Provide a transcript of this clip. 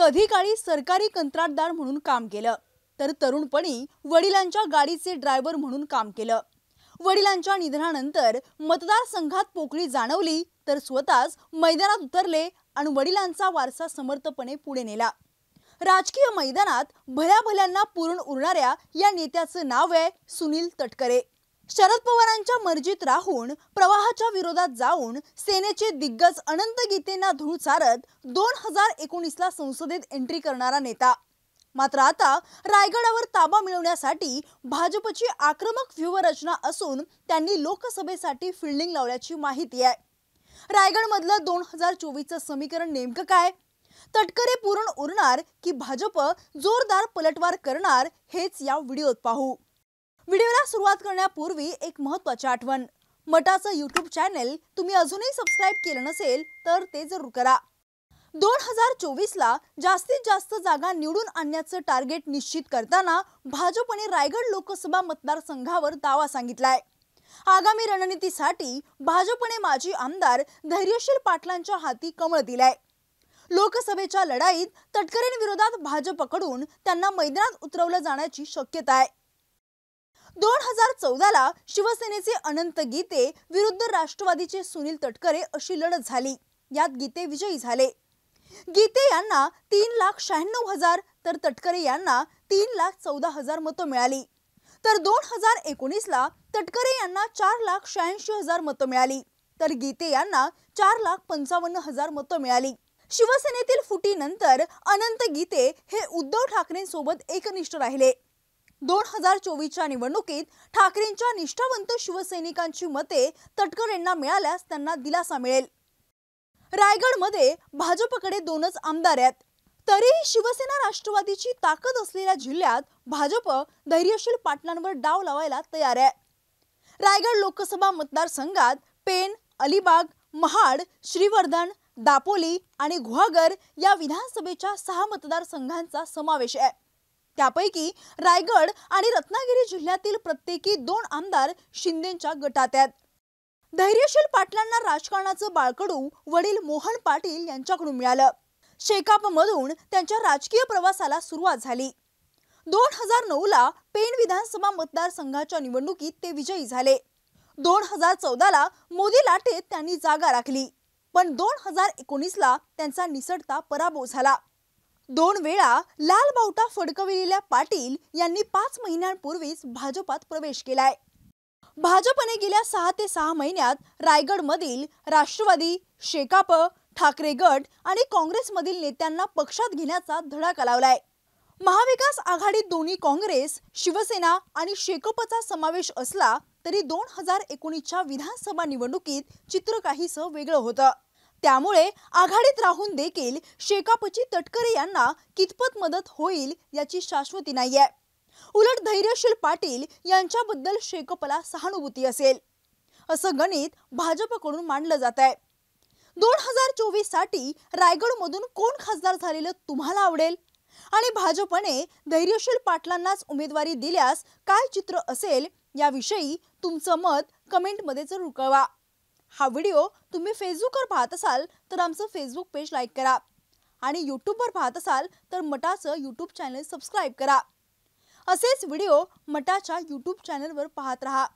कधी काळी सरकारी कंत्राटदार म्हणून काम केलं तर तरुणपणी वडिलांच्या गाडीचे ड्रायव्हर म्हणून काम केलं वडिलांच्या निधनानंतर मतदारसंघात पोकळी जाणवली तर स्वतःच मैदानात उतरले आणि वडिलांचा वारसा समर्थपणे पुढे नेला राजकीय मैदानात भल्याभल्यांना पूर्ण पुरण उरणाऱ्या या नेत्याचं नाव आहे सुनील तटकरे शरद पवारांच्या मर्जीत राहून प्रवाहाच्या विरोधात जाऊन सेनेचे दिग्गज अनंत गीतेंना धूळ चारत दोन हजार एकोणीसला संसदेत एंट्री करणारा नेता मात्र आता रायगडावर ताबा मिळवण्यासाठी भाजपची आक्रमक व्यूहरचना असून त्यांनी लोकसभेसाठी फिल्डिंग लावल्याची माहिती आहे रायगडमधलं दोन हजार चोवीसचं समीकरण नेमकं काय तटकरे पूर्ण उरणार की भाजप जोरदार पलटवार करणार हेच या व्हिडिओत पाहू व्हिडिओला सुरुवात करण्यापूर्वी एक महत्वाची आठवण मटाचं युट्यूब चॅनेल तुम्ही अजूनही सबस्क्राईब केलं नसेल तर ते जरूर करा दोन हजार चोवीसला जास्तीत जास्त जागा निवडून आणण्याचं टार्गेट निश्चित करताना भाजपने रायगड लोकसभा मतदारसंघावर दावा सांगितलाय आगामी रणनीतीसाठी भाजपने माजी आमदार धैर्यशील पाटलांच्या हाती कमळ दिलाय लोकसभेच्या लढाईत तटकरेंविरोधात भाजपकडून त्यांना मैदानात उतरवलं जाण्याची शक्यता आहे दोन हजार चौदाला शिवसेनेचे अनंत गीते विरुद्ध राष्ट्रवादीचे सुनील तटकरे अशी लढत झाली यात गीते विजयी झाले गीते यांना तीन लाख शहाण्णव हजार तर तटकरे यांना तीन लाख चौदा हजार मतं मिळाली तर दोन हजार एकोणीसला तटकरे यांना चार लाख शहाऐंशी हजार मतं मिळाली तर गीते यांना चार लाख पंचावन्न हजार मतं मिळाली शिवसेनेतील फुटीनंतर अनंत गीते हे उद्धव ठाकरेंसोबत एकनिष्ठ राहिले दोन हजार चोवीसच्या निवडणुकीत ठाकरेंच्या निष्ठावंत शिवसैनिकांची मते तटकरेंना मिळाल्यास त्यांना दिलासा मिळेल रायगडमध्ये भाजपकडे दोनच आमदार आहेत तरीही शिवसेना राष्ट्रवादीची ताकद असलेल्या जिल्ह्यात भाजप धैर्यशील पाटलांवर डाव लावायला तयार आहे रायगड लोकसभा मतदारसंघात पेन अलिबाग महाड श्रीवर्धन दापोली आणि गुहागर या विधानसभेच्या सहा मतदारसंघांचा समावेश आहे त्यापैकी रायगड आणि रत्नागिरी जिल्ह्यातील प्रत्येकी दोन आमदार शिंदेच्या गटात आहेत धैर्यशील पाटलांना राजकारणाचं बाळकडू वडील मोहन पाटील यांच्याकडून मिळालं शेकापमधून त्यांच्या राजकीय प्रवासाला सुरुवात झाली दोन हजार नऊला पेण विधानसभा मतदारसंघाच्या निवडणुकीत ते विजयी झाले दोन हजार चौदाला मोदी लाटेत त्यांनी जागा राखली पण दोन हजार एकोणीसला त्यांचा निसटता पराभव झाला दोन वेळा लाल बावटा फडकविलेल्या पाटील यांनी पाच महिन्यांपूर्वीच भाजपात प्रवेश केलाय भाजपने गेल्या सहा ते सहा महिन्यात रायगडमधील राष्ट्रवादी शेकाप ठाकरे गट आणि काँग्रेसमधील नेत्यांना पक्षात घेण्याचा धडाका लावलाय महाविकास आघाडीत दोन्ही काँग्रेस शिवसेना आणि शेकपचा समावेश असला तरी दोन हजार एकोणीसच्या विधानसभा निवडणुकीत चित्र काहीसं वेगळं होतं त्यामुळे आघाडीत राहून देखील शेकापची तटकरे यांना कितपत मदत होईल याची शाश्वती नाही आहे उलट धैर्यशील पाटील यांच्याबद्दल शेकपला सहानुभूती असेल असं गणित भाजपकडून मांडलं जात आहे दोन हजार चोवीस साठी रायगडमधून कोण खासदार झालेलं तुम्हाला आवडेल आणि भाजपने धैर्यशील पाटलांनाच उमेदवारी दिल्यास काय चित्र असेल याविषयी तुमचं मत कमेंटमध्ये जरूर कळवा हा व्हिडिओ तुम्ही फेसबुकवर पाहत असाल तर आमचं फेसबुक पेज लाईक करा आणि यूट्यूबवर पाहत असाल तर मटाचं यूट्यूब चॅनल सबस्क्राईब करा असेच व्हिडिओ मटाच्या यूट्यूब चॅनलवर पाहत राहा